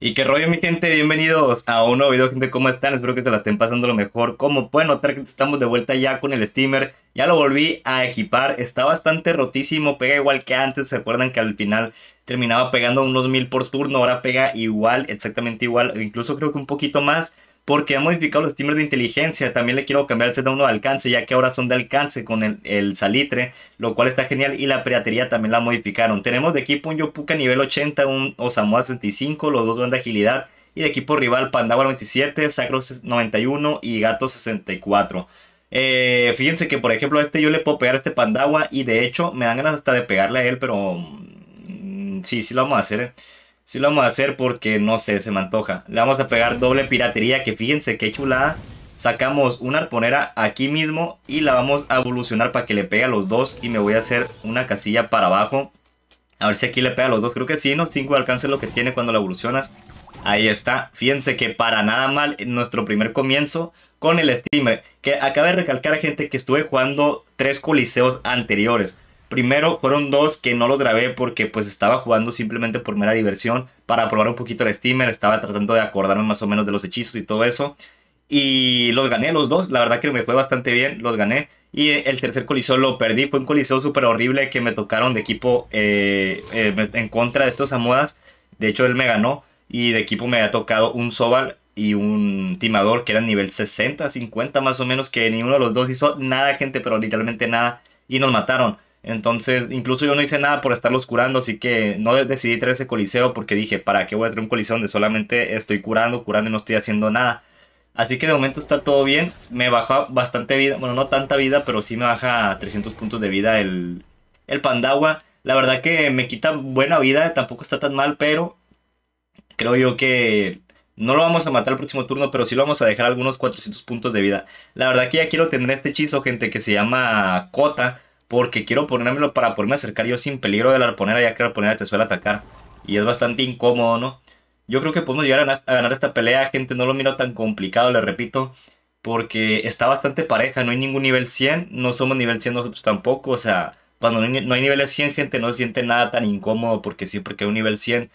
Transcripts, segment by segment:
Y qué rollo, mi gente, bienvenidos a un nuevo video, gente, ¿cómo están? Espero que te la estén pasando lo mejor. Como pueden notar estamos de vuelta ya con el steamer, ya lo volví a equipar, está bastante rotísimo, pega igual que antes, se acuerdan que al final terminaba pegando unos mil por turno, ahora pega igual, exactamente igual, incluso creo que un poquito más porque ha modificado los timbres de inteligencia. También le quiero cambiar el Z1 de alcance, ya que ahora son de alcance con el, salitre, lo cual está genial. Y la piratería también la modificaron. Tenemos de equipo un Yopuka nivel 80, un Osamoa 65, los dos van de agilidad. Y de equipo rival Pandagua 27, Sacro 91 y Gato 64. Eh, fíjense que por ejemplo a este yo le puedo pegar a este Pandagua y de hecho me dan ganas hasta de pegarle a él, pero... Mm, sí, sí lo vamos a hacer. Eh. Sí lo vamos a hacer porque, no sé, se me antoja. Le vamos a pegar doble piratería, que fíjense qué chulada. Sacamos una arponera aquí mismo y la vamos a evolucionar para que le pegue a los dos. Y me voy a hacer una casilla para abajo. A ver si aquí le pega a los dos. Creo que sí, ¿no? Cinco alcance lo que tiene cuando la evolucionas. Ahí está. Fíjense que para nada mal nuestro primer comienzo con el steamer. Que acaba de recalcar, gente, que estuve jugando tres coliseos anteriores. Primero fueron dos que no los grabé porque pues estaba jugando simplemente por mera diversión, para probar un poquito el steamer, estaba tratando de acordarme más o menos de los hechizos y todo eso. Y los gané los dos, la verdad que me fue bastante bien, los gané. Y el tercer coliseo lo perdí, fue un coliseo súper horrible que me tocaron de equipo eh, eh, en contra de estos Amudas. De hecho él me ganó y de equipo me había tocado un Sobal y un timador que eran nivel 60, 50 más o menos, que ninguno de los dos hizo nada, gente, pero literalmente nada, y nos mataron. Entonces, incluso yo no hice nada por estarlos curando, así que no decidí traer ese coliseo porque dije, ¿para qué voy a traer un coliseo donde solamente estoy curando, curando y no estoy haciendo nada? Así que de momento está todo bien, me baja bastante vida, bueno, no tanta vida, pero sí me baja 300 puntos de vida el, el Pandagua. La verdad que me quita buena vida, tampoco está tan mal, pero creo yo que no lo vamos a matar el próximo turno, pero sí lo vamos a dejar algunos 400 puntos de vida. La verdad que ya quiero tener este hechizo, gente, que se llama Kota porque quiero ponérmelo para poderme acercar yo sin peligro de la arponera, ya que la arponera te suele atacar. Y es bastante incómodo, ¿no? Yo creo que podemos llegar a ganar esta pelea, gente. No lo miro tan complicado, le repito. Porque está bastante pareja. No hay ningún nivel 100. No somos nivel 100 nosotros tampoco. O sea, cuando no hay, niveles 100, gente, no se siente nada tan incómodo. Porque siempre que hay un nivel 100,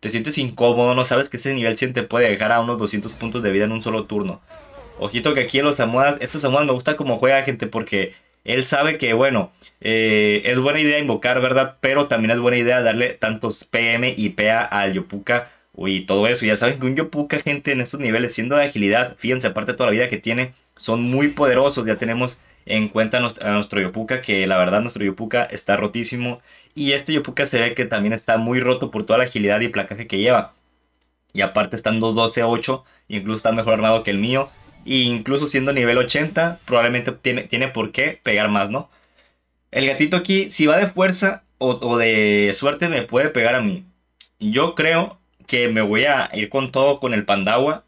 te sientes incómodo. No sabes que ese nivel 100 te puede dejar a unos 200 puntos de vida en un solo turno. Ojito que aquí en los Samoas, estos Samoas me gusta como juega, gente, porque él sabe que, bueno, eh, es buena idea invocar, ¿verdad? Pero también es buena idea darle tantos PM y PA al Yopuka y todo eso. Ya saben que un Yopuka, gente, en estos niveles, siendo de agilidad, fíjense, aparte de toda la vida que tiene, son muy poderosos. Ya tenemos en cuenta a nuestro Yopuka, que la verdad nuestro Yopuka está rotísimo. Y este Yopuka se ve que también está muy roto por toda la agilidad y placaje que lleva. Y aparte estando 12-8, incluso está mejor armado que el mío incluso siendo nivel 80, probablemente tiene, tiene por qué pegar más, ¿no? El gatito aquí, si va de fuerza o, de suerte, me puede pegar a mí. Yo creo que me voy a ir con todo con el pandagua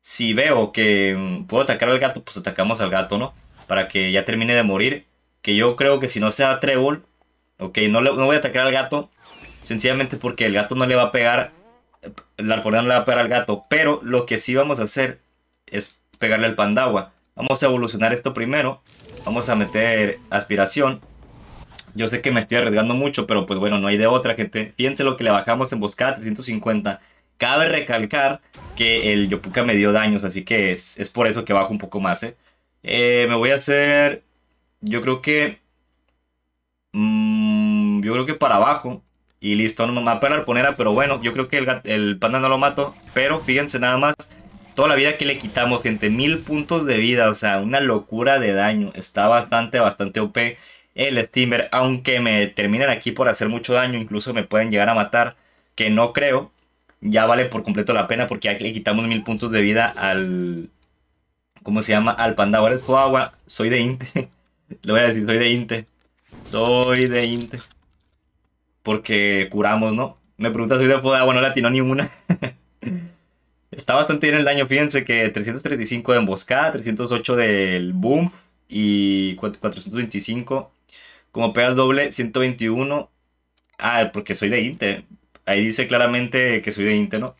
Si veo que mm, puedo atacar al gato, pues atacamos al gato, ¿no? Para que ya termine de morir. Que yo creo que si no sea trébol, ok, no, le, voy a atacar al gato. Sencillamente porque el gato no le va a pegar, eh, la arponera no le va a pegar al gato. Pero lo que sí vamos a hacer es pegarle al Pandagua, Vamos a evolucionar esto primero. Vamos a meter aspiración. Yo sé que me estoy arriesgando mucho, pero pues bueno, no hay de otra, gente. Fíjense lo que le bajamos en buscar 350. Cabe recalcar que el Yopuka me dio daños, así que es, por eso que bajo un poco más, me voy a hacer... Yo creo que... yo creo que para abajo. Y listo, no me va a poner, pero bueno, yo creo que el, el panda no lo mato. Pero fíjense nada más toda la vida que le quitamos, gente, mil puntos de vida, o sea, una locura de daño. Está bastante, bastante OP el Steamer, aunque me terminan aquí por hacer mucho daño, incluso me pueden llegar a matar, que no creo. Ya vale por completo la pena porque ya le quitamos mil puntos de vida al... ¿Cómo se llama? Al panda. Ahora es agua. Soy de Inte. Le voy a decir, soy de Inte. Soy de Inte. Porque curamos, ¿no? Me pregunta, soy de Foda, agua, no tiene ni una. Está bastante bien el daño, fíjense que 335 de emboscada, 308 del boom y 425. Como el doble, 121. Ah, porque soy de Inte. Ahí dice claramente que soy de Inte, ¿no?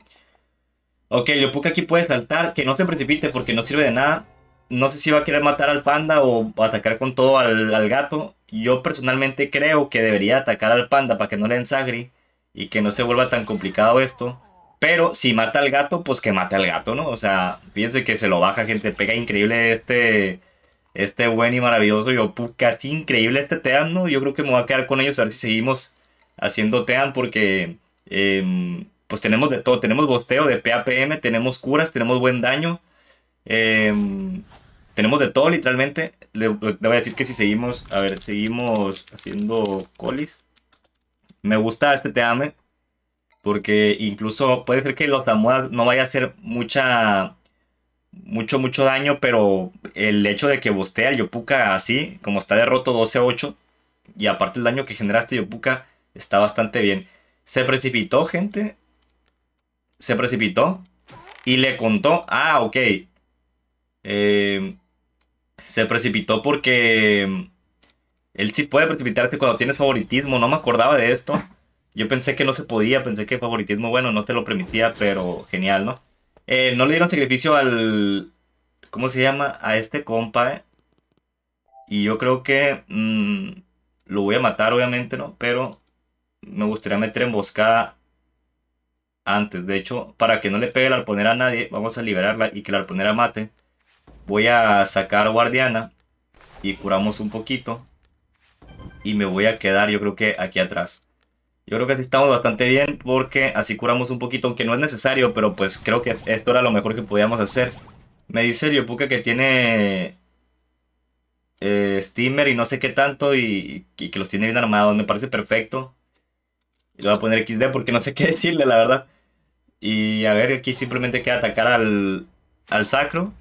Ok, porque aquí puede saltar, que no se precipite porque no sirve de nada. No sé si va a querer matar al panda o atacar con todo al, al gato. Yo personalmente creo que debería atacar al panda para que no le ensagre y que no se vuelva tan complicado esto. Pero si mata al gato, pues que mate al gato, ¿no? O sea, fíjense que se lo baja, gente. Pega increíble este. Este buen y maravilloso. Yo, casi increíble este tean ¿no? Yo creo que me voy a quedar con ellos a ver si seguimos haciendo tean porque. Em, pues tenemos de todo. Tenemos bosteo de PAPM, tenemos curas, tenemos buen daño. Em, tenemos de todo, literalmente. Le, voy a decir que si seguimos. A ver, seguimos haciendo colis. Me gusta este Teame ¿eh? porque incluso puede ser que los Samoas no vaya a hacer mucha, mucho, mucho daño, pero el hecho de que bostea el Yopuka así, como está derroto 12-8, y aparte el daño que generaste Yopuka, está bastante bien. Se precipitó, gente. Se precipitó. Y le contó. Ah, ok. Eh, se precipitó porque... Mm, él sí puede precipitarse cuando tienes favoritismo. No me acordaba de esto. Yo pensé que no se podía, pensé que favoritismo, bueno, no te lo permitía, pero genial, ¿no? Eh, no le dieron sacrificio al... ¿Cómo se llama? A este compa, ¿eh? Y yo creo que mm, lo voy a matar, obviamente, ¿no? Pero me gustaría meter emboscada antes. De hecho, para que no le pegue la arponera a nadie, vamos a liberarla y que la arponera mate. Voy a sacar guardiana y curamos un poquito. Y me voy a quedar, yo creo que aquí atrás. Yo creo que así estamos bastante bien porque así curamos un poquito, aunque no es necesario, pero pues creo que esto era lo mejor que podíamos hacer. Me dice Yopuka que tiene eh, steamer y no sé qué tanto y, que los tiene bien armados, me parece perfecto. le voy a poner XD porque no sé qué decirle, la verdad. Y a ver, aquí simplemente queda atacar al, al sacro.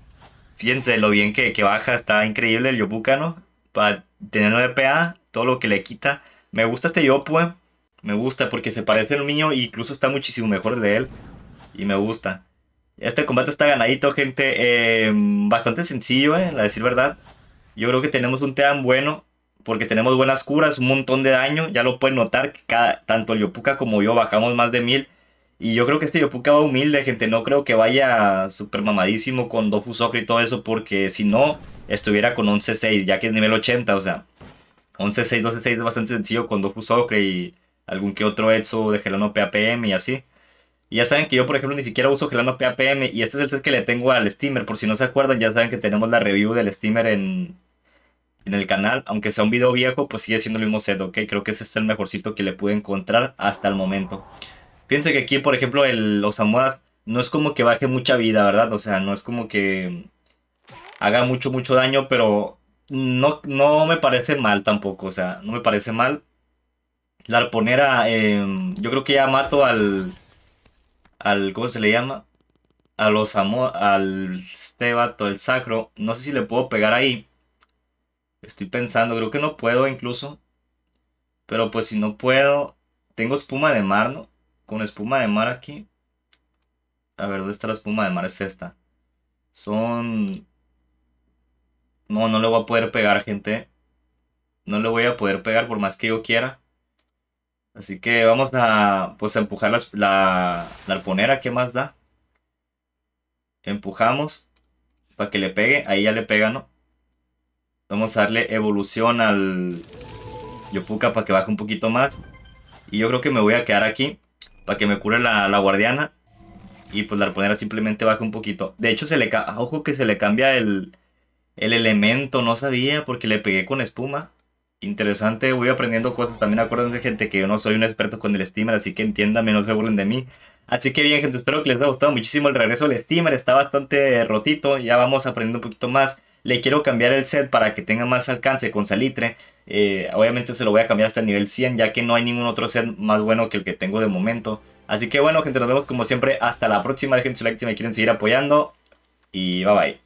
Fíjense lo bien que, baja, está increíble el Yopuka, ¿no? Para tener 9 PA, todo lo que le quita. Me gusta este Yopu, me gusta porque se parece al mío. e incluso está muchísimo mejor de él. Y me gusta. Este combate está ganadito, gente. Eh, bastante sencillo, eh, la decir verdad. Yo creo que tenemos un team bueno. Porque tenemos buenas curas, un montón de daño. Ya lo pueden notar. Que cada, tanto el Yopuka como yo bajamos más de 1000. Y yo creo que este Yopuka va humilde, gente. No creo que vaya super mamadísimo con Dofu y todo eso. Porque si no, estuviera con 11-6, ya que es nivel 80. O sea, 11-6, 12-6 es bastante sencillo con Dofu y algún que otro Etsu de Gelano PAPM y así. Y ya saben que yo, por ejemplo, ni siquiera uso Gelano PAPM y este es el set que le tengo al Steamer. Por si no se acuerdan, ya saben que tenemos la review del Steamer en, en el canal. Aunque sea un video viejo, pues sigue siendo el mismo set, ¿ok? Creo que ese es el mejorcito que le pude encontrar hasta el momento. Fíjense que aquí, por ejemplo, el Osamuaz no es como que baje mucha vida, ¿verdad? O sea, no es como que haga mucho, mucho daño, pero no, no me parece mal tampoco. O sea, no me parece mal. La arponera, eh, yo creo que ya mato al, al, ¿cómo se le llama? A los amor, al este vato, el sacro. No sé si le puedo pegar ahí. Estoy pensando, creo que no puedo incluso. Pero pues si no puedo, tengo espuma de mar, ¿no? Con espuma de mar aquí. A ver, ¿dónde está la espuma de mar? Es esta. Son... No, no le voy a poder pegar, gente. No le voy a poder pegar por más que yo quiera. Así que vamos a pues empujar la, la, arponera, ¿qué más da? Empujamos para que le pegue, ahí ya le pega, ¿no? Vamos a darle evolución al Yopuka para que baje un poquito más. Y yo creo que me voy a quedar aquí para que me cure la, guardiana. Y pues la arponera simplemente baje un poquito. De hecho, se le ojo que se le cambia el, el elemento, no sabía porque le pegué con espuma interesante, voy aprendiendo cosas. También acuérdense, gente, que yo no soy un experto con el steamer, así que entiéndanme, no se burlen de mí. Así que bien, gente, espero que les haya gustado muchísimo el regreso del steamer. Está bastante rotito, ya vamos aprendiendo un poquito más. Le quiero cambiar el set para que tenga más alcance con salitre. Eh, obviamente se lo voy a cambiar hasta el nivel 100, ya que no hay ningún otro set más bueno que el que tengo de momento. Así que bueno, gente, nos vemos como siempre. Hasta la próxima. Dejen su like si me quieren seguir apoyando. Y bye bye.